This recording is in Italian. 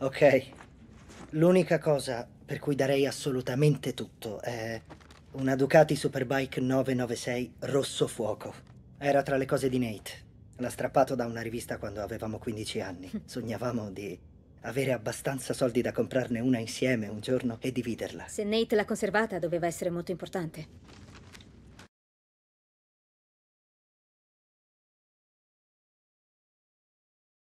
Ok. L'unica cosa per cui darei assolutamente tutto è una Ducati Superbike 996 rosso fuoco. Era tra le cose di Nate. L'ha strappato da una rivista quando avevamo 15 anni. Sognavamo di avere abbastanza soldi da comprarne una insieme un giorno e dividerla. Se Nate l'ha conservata doveva essere molto importante.